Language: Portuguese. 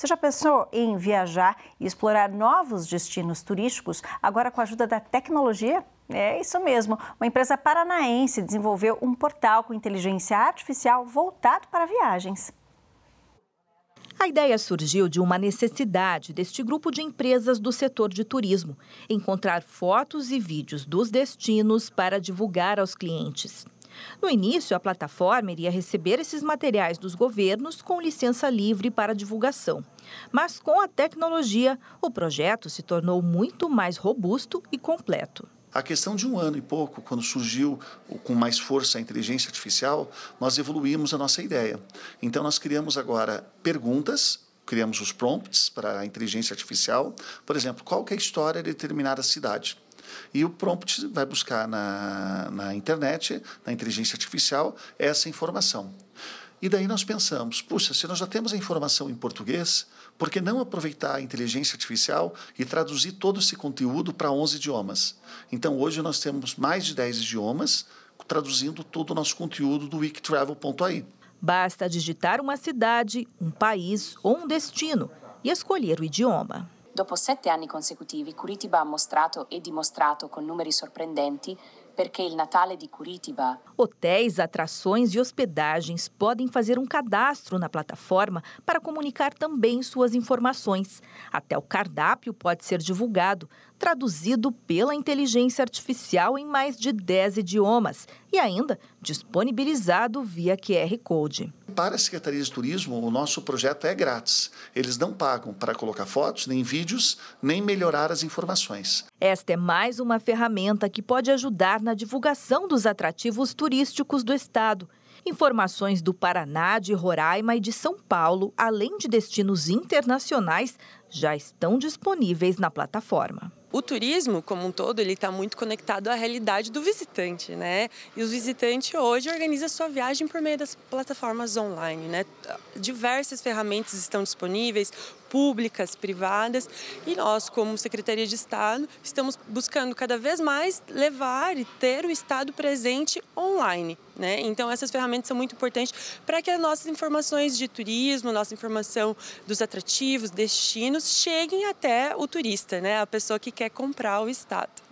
Você já pensou em viajar e explorar novos destinos turísticos agora com a ajuda da tecnologia? É isso mesmo. Uma empresa paranaense desenvolveu um portal com inteligência artificial voltado para viagens. A ideia surgiu de uma necessidade deste grupo de empresas do setor de turismo encontrar fotos e vídeos dos destinos para divulgar aos clientes. No início, a plataforma iria receber esses materiais dos governos com licença livre para divulgação. Mas com a tecnologia, o projeto se tornou muito mais robusto e completo. A questão de um ano e pouco, quando surgiu com mais força a inteligência artificial, nós evoluímos a nossa ideia. Então, nós criamos agora perguntas criamos os prompts para a inteligência artificial. Por exemplo, qual é a história de determinada cidade? E o prompt vai buscar na, na internet, na inteligência artificial, essa informação. E daí nós pensamos, puxa, se nós já temos a informação em português, por que não aproveitar a inteligência artificial e traduzir todo esse conteúdo para 11 idiomas? Então, hoje nós temos mais de 10 idiomas traduzindo todo o nosso conteúdo do wikitravel.ai. Basta digitar uma cidade, um país ou um destino e escolher o idioma. Dopo sette anni consecutivi, Curitiba ha mostrato e dimostrato con numeri sorprendenti o Natal é de Curitiba. Hotéis, atrações e hospedagens podem fazer um cadastro na plataforma para comunicar também suas informações. Até o cardápio pode ser divulgado, traduzido pela inteligência artificial em mais de 10 idiomas e ainda disponibilizado via QR Code. Para a Secretaria de Turismo, o nosso projeto é grátis. Eles não pagam para colocar fotos, nem vídeos, nem melhorar as informações. Esta é mais uma ferramenta que pode ajudar na na divulgação dos atrativos turísticos do estado. Informações do Paraná, de Roraima e de São Paulo, além de destinos internacionais, já estão disponíveis na plataforma o turismo como um todo ele está muito conectado à realidade do visitante, né? E o visitante hoje organiza sua viagem por meio das plataformas online, né? Diversas ferramentas estão disponíveis, públicas, privadas, e nós como Secretaria de Estado estamos buscando cada vez mais levar e ter o Estado presente online, né? Então essas ferramentas são muito importantes para que as nossas informações de turismo, nossa informação dos atrativos, destinos cheguem até o turista, né? A pessoa que quer comprar o Estado.